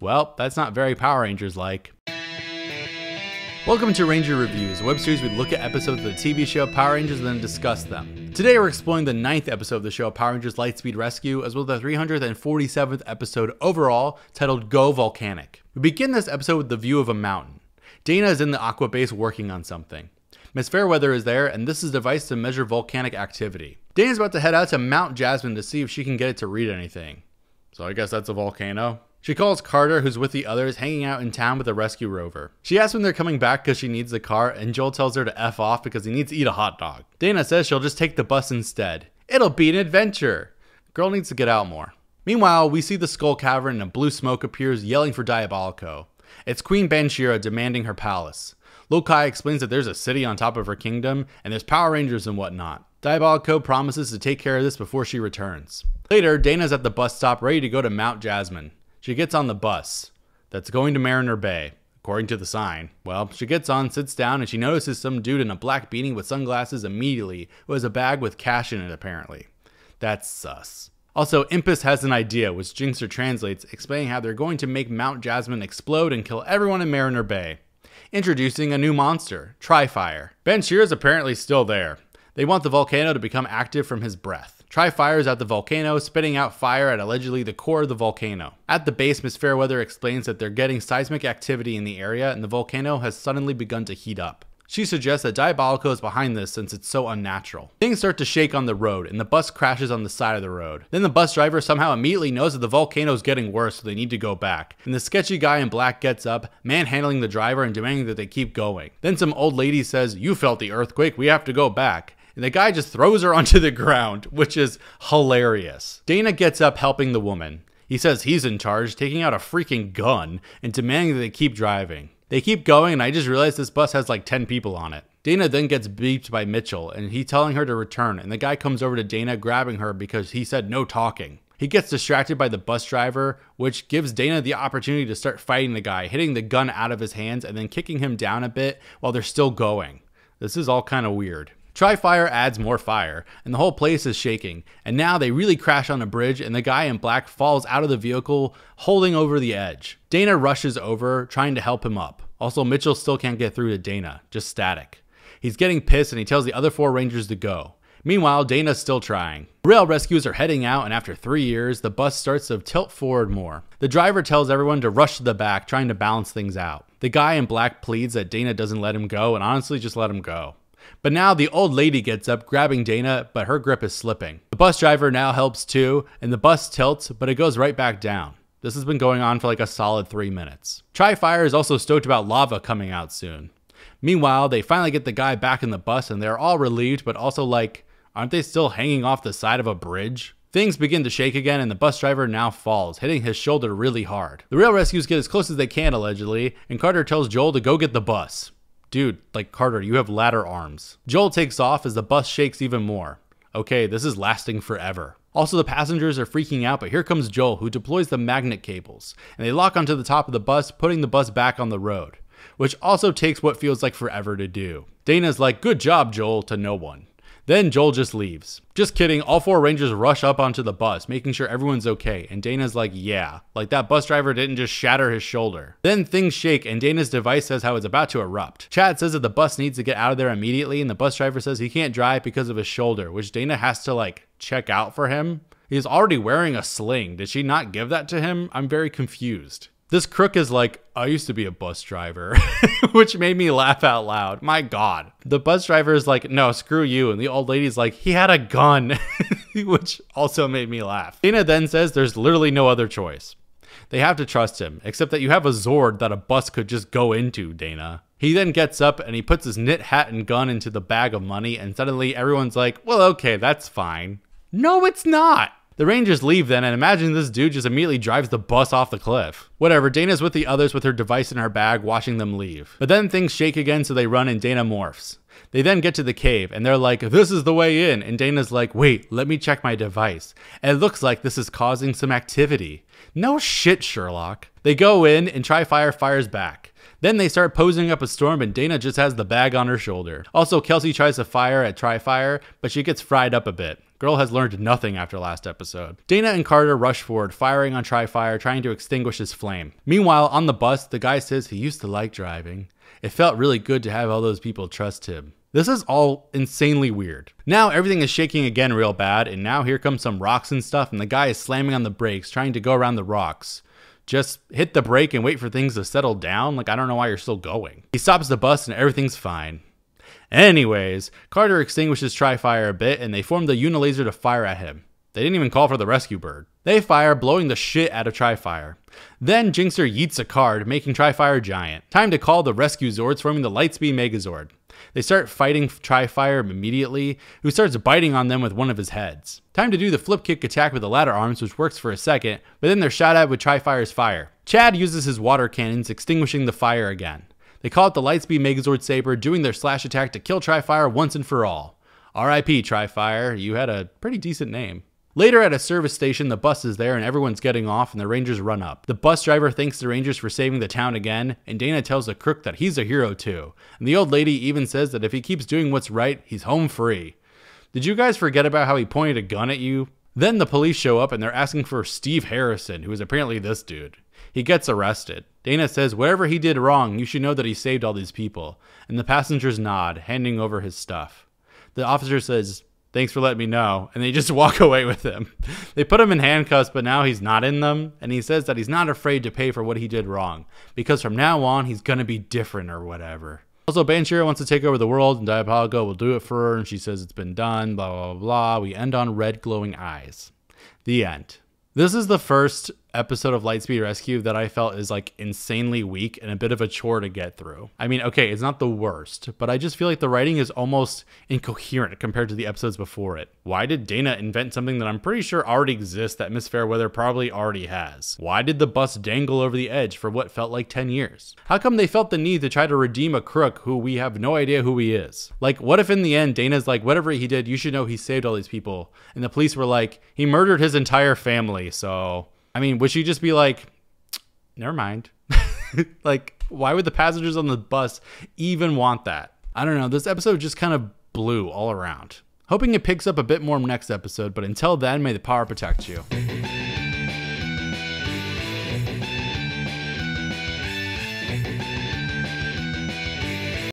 Well, that's not very Power Rangers like. Welcome to Ranger Reviews, a web series we look at episodes of the TV show Power Rangers and then discuss them. Today we're exploring the ninth episode of the show Power Rangers Lightspeed Rescue, as well as the 347th episode overall, titled Go Volcanic. We begin this episode with the view of a mountain. Dana is in the aqua base working on something. Miss Fairweather is there, and this is a device to measure volcanic activity. Dana's about to head out to Mount Jasmine to see if she can get it to read anything. So I guess that's a volcano. She calls Carter, who's with the others, hanging out in town with a rescue rover. She asks when they're coming back because she needs the car, and Joel tells her to F off because he needs to eat a hot dog. Dana says she'll just take the bus instead. It'll be an adventure. Girl needs to get out more. Meanwhile, we see the Skull Cavern and blue smoke appears yelling for Diabolico. It's Queen Banshira demanding her palace. Lokai explains that there's a city on top of her kingdom, and there's Power Rangers and whatnot. Diabolico promises to take care of this before she returns. Later, Dana's at the bus stop ready to go to Mount Jasmine. She gets on the bus that's going to Mariner Bay, according to the sign. Well, she gets on, sits down, and she notices some dude in a black beanie with sunglasses immediately who has a bag with cash in it, apparently. That's sus. Also, Impus has an idea, which Jinxer translates, explaining how they're going to make Mount Jasmine explode and kill everyone in Mariner Bay. Introducing a new monster, Trifire. Ben Shear is apparently still there. They want the volcano to become active from his breath. Try fires at the volcano, spitting out fire at allegedly the core of the volcano. At the base, Ms. Fairweather explains that they're getting seismic activity in the area and the volcano has suddenly begun to heat up. She suggests that Diabolico is behind this since it's so unnatural. Things start to shake on the road, and the bus crashes on the side of the road. Then the bus driver somehow immediately knows that the volcano is getting worse, so they need to go back. And the sketchy guy in black gets up, manhandling the driver and demanding that they keep going. Then some old lady says, You felt the earthquake, we have to go back and the guy just throws her onto the ground, which is hilarious. Dana gets up helping the woman. He says he's in charge, taking out a freaking gun and demanding that they keep driving. They keep going, and I just realized this bus has like 10 people on it. Dana then gets beeped by Mitchell, and he's telling her to return, and the guy comes over to Dana, grabbing her because he said no talking. He gets distracted by the bus driver, which gives Dana the opportunity to start fighting the guy, hitting the gun out of his hands and then kicking him down a bit while they're still going. This is all kind of weird. Try fire adds more fire, and the whole place is shaking. And now they really crash on a bridge, and the guy in black falls out of the vehicle, holding over the edge. Dana rushes over, trying to help him up. Also, Mitchell still can't get through to Dana, just static. He's getting pissed and he tells the other four Rangers to go. Meanwhile, Dana's still trying. Rail rescues are heading out, and after three years, the bus starts to tilt forward more. The driver tells everyone to rush to the back, trying to balance things out. The guy in black pleads that Dana doesn't let him go and honestly just let him go. But now the old lady gets up, grabbing Dana, but her grip is slipping. The bus driver now helps too, and the bus tilts, but it goes right back down. This has been going on for like a solid three minutes. Tri-Fire is also stoked about lava coming out soon. Meanwhile, they finally get the guy back in the bus and they're all relieved, but also like, aren't they still hanging off the side of a bridge? Things begin to shake again, and the bus driver now falls, hitting his shoulder really hard. The rail rescues get as close as they can, allegedly, and Carter tells Joel to go get the bus. Dude, like Carter, you have ladder arms. Joel takes off as the bus shakes even more. Okay, this is lasting forever. Also, the passengers are freaking out, but here comes Joel, who deploys the magnet cables, and they lock onto the top of the bus, putting the bus back on the road, which also takes what feels like forever to do. Dana's like, Good job, Joel, to no one. Then Joel just leaves. Just kidding, all four Rangers rush up onto the bus, making sure everyone's okay, and Dana's like, yeah, like that bus driver didn't just shatter his shoulder. Then things shake, and Dana's device says how it's about to erupt. Chad says that the bus needs to get out of there immediately, and the bus driver says he can't drive because of his shoulder, which Dana has to like check out for him. He's already wearing a sling. Did she not give that to him? I'm very confused. This crook is like, I used to be a bus driver, which made me laugh out loud. My God. The bus driver is like, no, screw you. And the old lady's like, he had a gun, which also made me laugh. Dana then says there's literally no other choice. They have to trust him, except that you have a Zord that a bus could just go into, Dana. He then gets up and he puts his knit hat and gun into the bag of money, and suddenly everyone's like, well, okay, that's fine. No, it's not. The Rangers leave then and imagine this dude just immediately drives the bus off the cliff. Whatever, Dana's with the others with her device in her bag, watching them leave. But then things shake again, so they run and Dana morphs. They then get to the cave and they're like, this is the way in. And Dana's like, wait, let me check my device. And it looks like this is causing some activity. No shit, Sherlock. They go in and try fire fires back. Then they start posing up a storm and Dana just has the bag on her shoulder. Also, Kelsey tries to fire at Tri Fire, but she gets fried up a bit. Girl has learned nothing after last episode. Dana and Carter rush forward, firing on trifire, trying to extinguish his flame. Meanwhile, on the bus, the guy says he used to like driving. It felt really good to have all those people trust him. This is all insanely weird. Now everything is shaking again real bad, and now here comes some rocks and stuff, and the guy is slamming on the brakes, trying to go around the rocks just hit the brake and wait for things to settle down. Like, I don't know why you're still going. He stops the bus and everything's fine. Anyways, Carter extinguishes Trifire a bit and they form the Unilaser to fire at him. They didn't even call for the rescue bird. They fire, blowing the shit out of Trifire. Then Jinxer yeets a card, making Trifire giant. Time to call the rescue Zords, forming the Lightspeed Megazord. They start fighting Trifire immediately, who starts biting on them with one of his heads. Time to do the flip kick attack with the ladder arms, which works for a second, but then they're shot at with Trifire's fire. Chad uses his water cannons, extinguishing the fire again. They call it the Lightspeed Megazord Saber, doing their slash attack to kill Trifire once and for all. RIP, Trifire, you had a pretty decent name. Later at a service station, the bus is there and everyone's getting off and the Rangers run up. The bus driver thanks the Rangers for saving the town again, and Dana tells the crook that he's a hero too. And the old lady even says that if he keeps doing what's right, he's home free. Did you guys forget about how he pointed a gun at you? Then the police show up and they're asking for Steve Harrison, who is apparently this dude. He gets arrested. Dana says, Whatever he did wrong, you should know that he saved all these people. And the passengers nod, handing over his stuff. The officer says, Thanks for letting me know. And they just walk away with him. they put him in handcuffs, but now he's not in them. And he says that he's not afraid to pay for what he did wrong because from now on, he's going to be different or whatever. Also, Banshira wants to take over the world, and Diabolico will do it for her, and she says it's been done, blah, blah, blah. We end on red glowing eyes. The end. This is the first episode of Lightspeed Rescue that I felt is like insanely weak and a bit of a chore to get through. I mean, okay, it's not the worst, but I just feel like the writing is almost incoherent compared to the episodes before it. Why did Dana invent something that I'm pretty sure already exists that Miss Fairweather probably already has? Why did the bus dangle over the edge for what felt like 10 years? How come they felt the need to try to redeem a crook who we have no idea who he is? Like, what if in the end Dana's like, whatever he did, you should know he saved all these people, and the police were like, he murdered his entire family, so I mean, would she just be like, never mind? like, why would the passengers on the bus even want that? I don't know. This episode just kind of blew all around. Hoping it picks up a bit more next episode, but until then, may the power protect you.